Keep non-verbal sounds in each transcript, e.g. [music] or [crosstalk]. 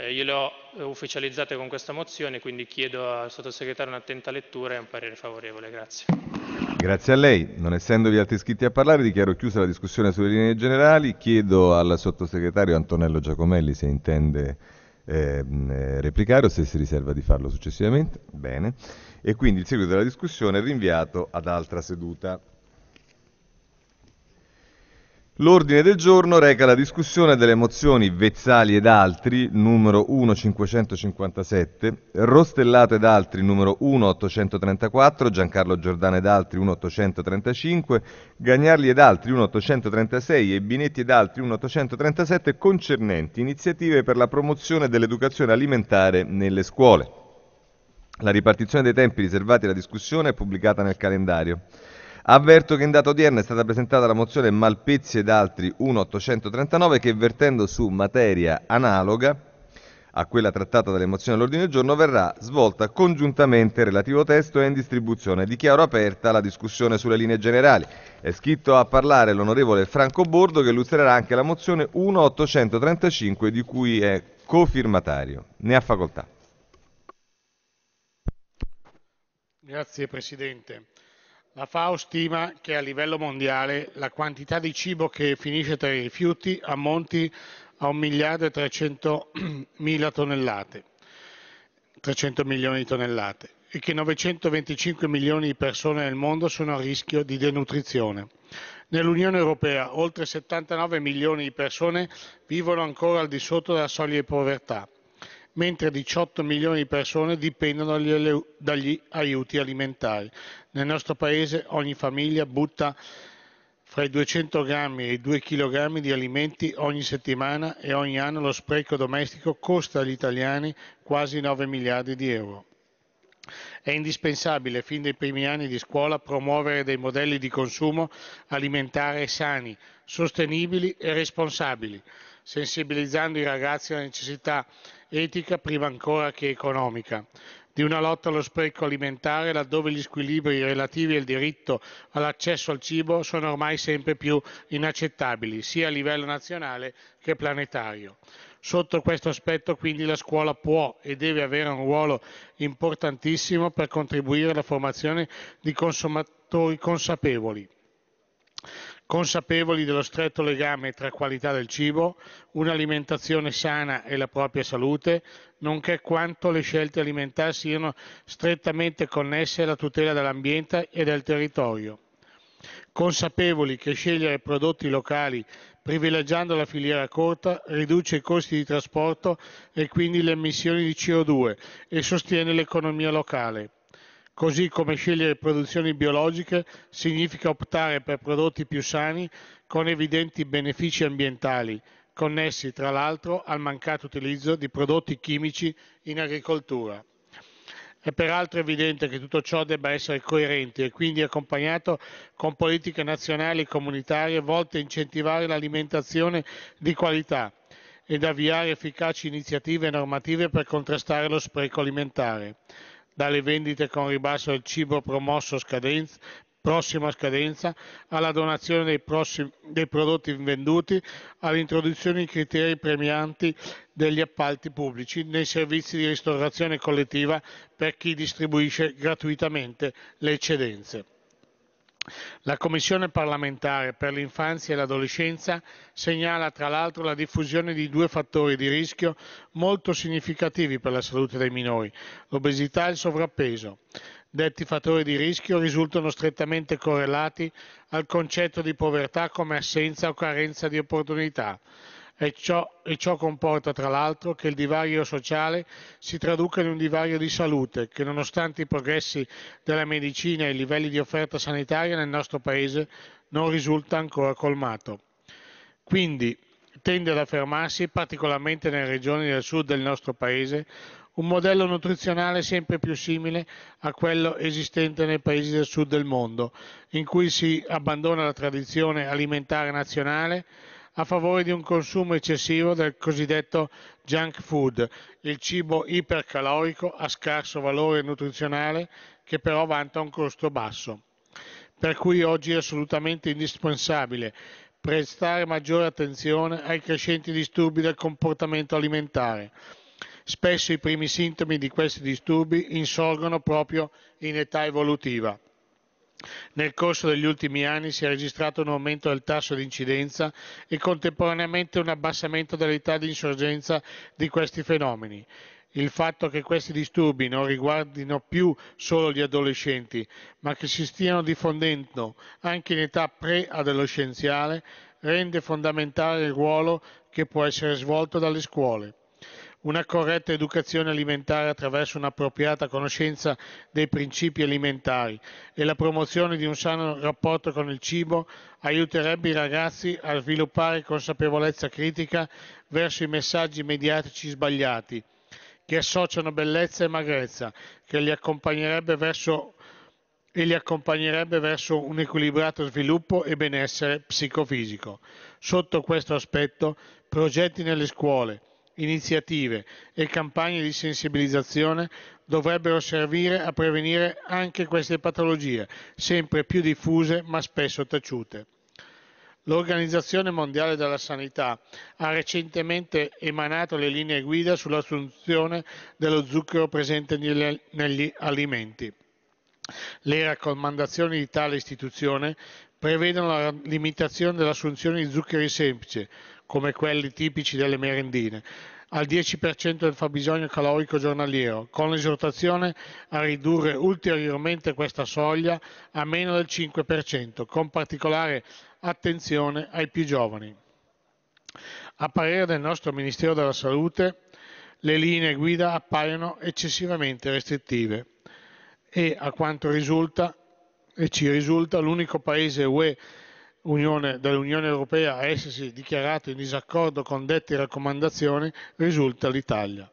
Eh, io le ho eh, ufficializzate con questa mozione, quindi chiedo al sottosegretario un'attenta lettura e un parere favorevole. Grazie. Grazie a lei. Non essendovi altri iscritti a parlare, dichiaro chiusa la discussione sulle linee generali. Chiedo al sottosegretario Antonello Giacomelli se intende ehm, eh, replicare o se si riserva di farlo successivamente. Bene. E quindi il seguito della discussione è rinviato ad altra seduta. L'ordine del giorno reca la discussione delle mozioni Vezzali ed altri, numero 1557, Rostellato ed altri, numero 1834, Giancarlo Giordano ed altri, 1835, Gagnarli ed altri, 1836 e Binetti ed altri, 1837, concernenti iniziative per la promozione dell'educazione alimentare nelle scuole. La ripartizione dei tempi riservati alla discussione è pubblicata nel calendario. Avverto che in data odierna è stata presentata la mozione Malpezzi ed altri 1839 che vertendo su materia analoga a quella trattata dalle mozioni all'ordine del giorno verrà svolta congiuntamente relativo testo e in distribuzione. Dichiaro aperta la discussione sulle linee generali. È scritto a parlare l'onorevole Franco Bordo che illustrerà anche la mozione 1835 di cui è cofirmatario. Ne ha facoltà. Grazie Presidente. La FAO stima che a livello mondiale la quantità di cibo che finisce tra i rifiuti ammonti a 1 miliardo e 300 [clears throat] mila tonnellate, 300 milioni di tonnellate e che 925 milioni di persone nel mondo sono a rischio di denutrizione. Nell'Unione Europea oltre 79 milioni di persone vivono ancora al di sotto della soglia di povertà mentre 18 milioni di persone dipendono dagli, aiuti alimentari. Nel nostro paese ogni famiglia butta fra i 200 grammi e i 2 kg di alimenti ogni settimana e ogni anno lo spreco domestico costa agli italiani quasi 9 miliardi di euro. È indispensabile fin dai primi anni di scuola promuovere dei modelli di consumo alimentare sani, sostenibili e responsabili sensibilizzando i ragazzi alla necessità etica prima ancora che economica di una lotta allo spreco alimentare laddove gli squilibri relativi al diritto all'accesso al cibo sono ormai sempre più inaccettabili, sia a livello nazionale che planetario. Sotto questo aspetto quindi la scuola può e deve avere un ruolo importantissimo per contribuire alla formazione di consumatori consapevoli consapevoli dello stretto legame tra qualità del cibo, un'alimentazione sana e la propria salute, nonché quanto le scelte alimentari siano strettamente connesse alla tutela dell'ambiente e del territorio. Consapevoli che scegliere prodotti locali privilegiando la filiera corta riduce i costi di trasporto e quindi le emissioni di CO2 e sostiene l'economia locale Così come scegliere produzioni biologiche significa optare per prodotti più sani con evidenti benefici ambientali, connessi tra l'altro al mancato utilizzo di prodotti chimici in agricoltura. È peraltro evidente che tutto ciò debba essere coerente e quindi accompagnato con politiche nazionali e comunitarie volte a incentivare l'alimentazione di qualità ed avviare efficaci iniziative normative per contrastare lo spreco alimentare dalle vendite con ribasso del cibo promosso scadenza, prossima scadenza, alla donazione dei, prossimi, dei prodotti venduti, all'introduzione di criteri premianti degli appalti pubblici nei servizi di ristorazione collettiva per chi distribuisce gratuitamente le eccedenze. La Commissione parlamentare per l'infanzia e l'adolescenza segnala tra l'altro la diffusione di due fattori di rischio molto significativi per la salute dei minori, l'obesità e il sovrappeso. Detti fattori di rischio risultano strettamente correlati al concetto di povertà come assenza o carenza di opportunità e ciò, e ciò comporta tra l'altro che il divario sociale si traduca in un divario di salute che nonostante i progressi della medicina e i livelli di offerta sanitaria nel nostro Paese non risulta ancora colmato. Quindi tende ad affermarsi, particolarmente nelle regioni del sud del nostro Paese, un modello nutrizionale sempre più simile a quello esistente nei paesi del sud del mondo, in cui si abbandona la tradizione alimentare nazionale a favore di un consumo eccessivo del cosiddetto junk food, il cibo ipercalorico a scarso valore nutrizionale che però vanta un costo basso. Per cui oggi è assolutamente indispensabile prestare maggiore attenzione ai crescenti disturbi del comportamento alimentare. Spesso i primi sintomi di questi disturbi insorgono proprio in età evolutiva. Nel corso degli ultimi anni si è registrato un aumento del tasso di incidenza e contemporaneamente un abbassamento dell'età di insorgenza di questi fenomeni. Il fatto che questi disturbi non riguardino più solo gli adolescenti, ma che si stiano diffondendo anche in età pre-adolescenziale, rende fondamentale il ruolo che può essere svolto dalle scuole. Una corretta educazione alimentare attraverso un'appropriata conoscenza dei principi alimentari e la promozione di un sano rapporto con il cibo aiuterebbe i ragazzi a sviluppare consapevolezza critica verso i messaggi mediatici sbagliati che associano bellezza e magrezza, che li accompagnerebbe verso e li accompagnerebbe verso un equilibrato sviluppo e benessere psicofisico. Sotto questo aspetto, progetti nelle scuole, iniziative e campagne di sensibilizzazione dovrebbero servire a prevenire anche queste patologie, sempre più diffuse ma spesso taciute. L'Organizzazione Mondiale della Sanità ha recentemente emanato le linee guida sull'assunzione dello zucchero presente negli, alimenti. Le raccomandazioni di tale istituzione prevedono la limitazione dell'assunzione di zuccheri semplici, come quelli tipici delle merendine, al 10% del fabbisogno calorico giornaliero, con l'esortazione a ridurre ulteriormente questa soglia a meno del 5%, con particolare attenzione ai più giovani. A parere del nostro Ministero della Salute, le linee guida appaiono eccessivamente restrittive e, a quanto risulta, e ci risulta l'unico paese UE Unione, dell'Unione Europea a essersi dichiarato in disaccordo con dette raccomandazioni risulta l'Italia.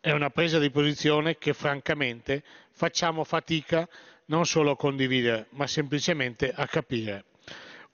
È una presa di posizione che francamente facciamo fatica non solo a condividere, ma semplicemente a capire.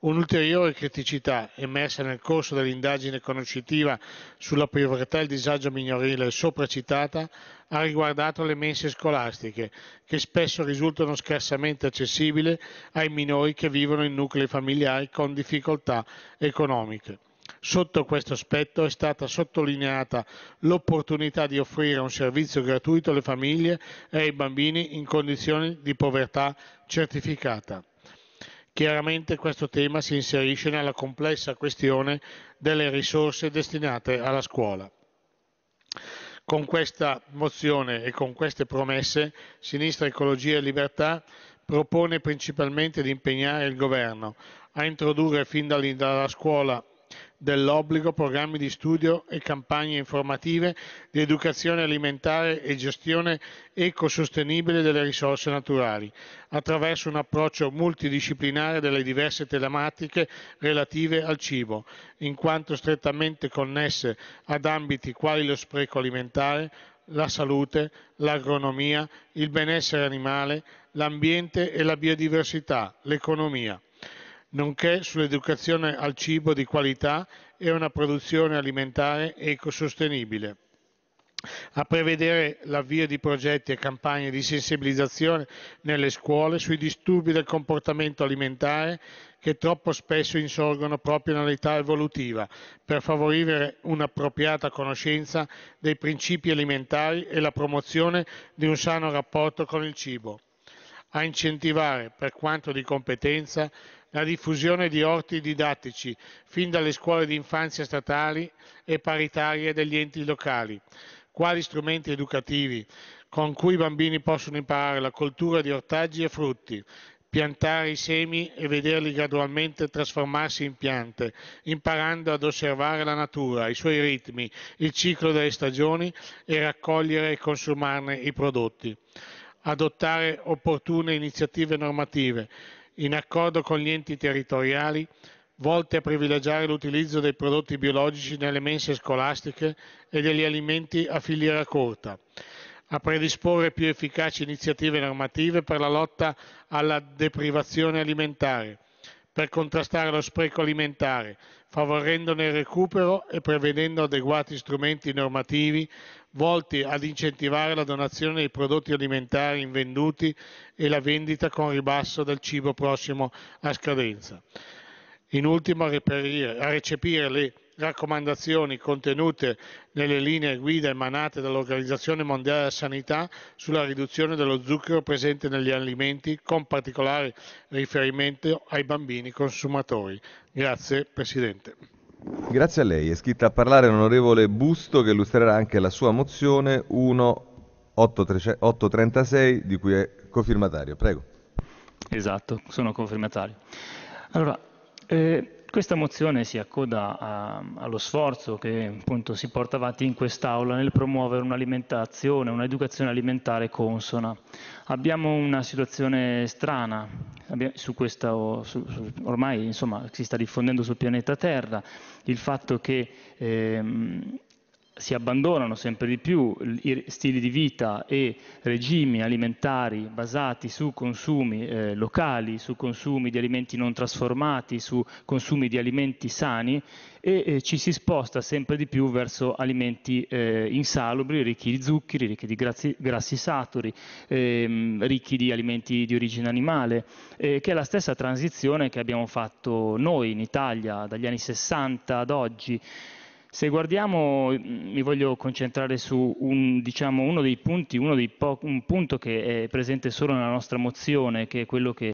Un'ulteriore criticità emersa nel corso dell'indagine conoscitiva sulla povertà e il disagio minorile sopracitata ha riguardato le mense scolastiche, che spesso risultano scarsamente accessibili ai minori che vivono in nuclei familiari con difficoltà economiche. Sotto questo aspetto è stata sottolineata l'opportunità di offrire un servizio gratuito alle famiglie e ai bambini in condizioni di povertà certificata. Chiaramente questo tema si inserisce nella complessa questione delle risorse destinate alla scuola. Con questa mozione e con queste promesse, Sinistra Ecologia e Libertà propone principalmente di impegnare il Governo a introdurre fin dalla scuola dell'obbligo programmi di studio e campagne informative di educazione alimentare e gestione ecosostenibile delle risorse naturali, attraverso un approccio multidisciplinare delle diverse tematiche relative al cibo, in quanto strettamente connesse ad ambiti quali lo spreco alimentare, la salute, l'agronomia, il benessere animale, l'ambiente e la biodiversità, l'economia nonché sull'educazione al cibo di qualità e una produzione alimentare ecosostenibile a prevedere l'avvio di progetti e campagne di sensibilizzazione nelle scuole sui disturbi del comportamento alimentare che troppo spesso insorgono proprio nell'età evolutiva, per favorire un'appropriata conoscenza dei principi alimentari e la promozione di un sano rapporto con il cibo a incentivare, per quanto di competenza, la diffusione di orti didattici fin dalle scuole di infanzia statali e paritarie degli enti locali, quali strumenti educativi con cui i bambini possono imparare la coltura di ortaggi e frutti, piantare i semi e vederli gradualmente trasformarsi in piante, imparando ad osservare la natura, i suoi ritmi, il ciclo delle stagioni e raccogliere e consumarne i prodotti adottare opportune iniziative normative, in accordo con gli enti territoriali, volte a privilegiare l'utilizzo dei prodotti biologici nelle mense scolastiche e degli alimenti a filiera corta, a predisporre più efficaci iniziative normative per la lotta alla deprivazione alimentare, per contrastare lo spreco alimentare, favorendone il recupero e prevedendo adeguati strumenti normativi volti ad incentivare la donazione dei prodotti alimentari invenduti e la vendita con ribasso del cibo prossimo a scadenza. In ultimo, a recepire le raccomandazioni contenute nelle linee guida emanate dall'Organizzazione Mondiale della Sanità sulla riduzione dello zucchero presente negli alimenti, con particolare riferimento ai bambini consumatori. Grazie Presidente. Grazie a lei. È scritta a parlare l'onorevole Busto che illustrerà anche la sua mozione 1.836 di cui è cofirmatario. Prego. Esatto, sono cofirmatario. Allora, eh, questa mozione si accoda a, allo sforzo che appunto, si porta avanti in quest'Aula nel promuovere un'alimentazione, un'educazione alimentare consona. Abbiamo una situazione strana, su questa, su, su, ormai insomma, si sta diffondendo sul pianeta Terra, il fatto che ehm, si abbandonano sempre di più i stili di vita e regimi alimentari basati su consumi eh, locali, su consumi di alimenti non trasformati, su consumi di alimenti sani e eh, ci si sposta sempre di più verso alimenti eh, insalubri, ricchi di zuccheri, ricchi di grassi, grassi saturi, ehm, ricchi di alimenti di origine animale, eh, che è la stessa transizione che abbiamo fatto noi in Italia dagli anni 60 ad oggi. Se guardiamo, mm, mi voglio concentrare su un, diciamo, uno dei punti, uno dei un punto che è presente solo nella nostra mozione, che è quello che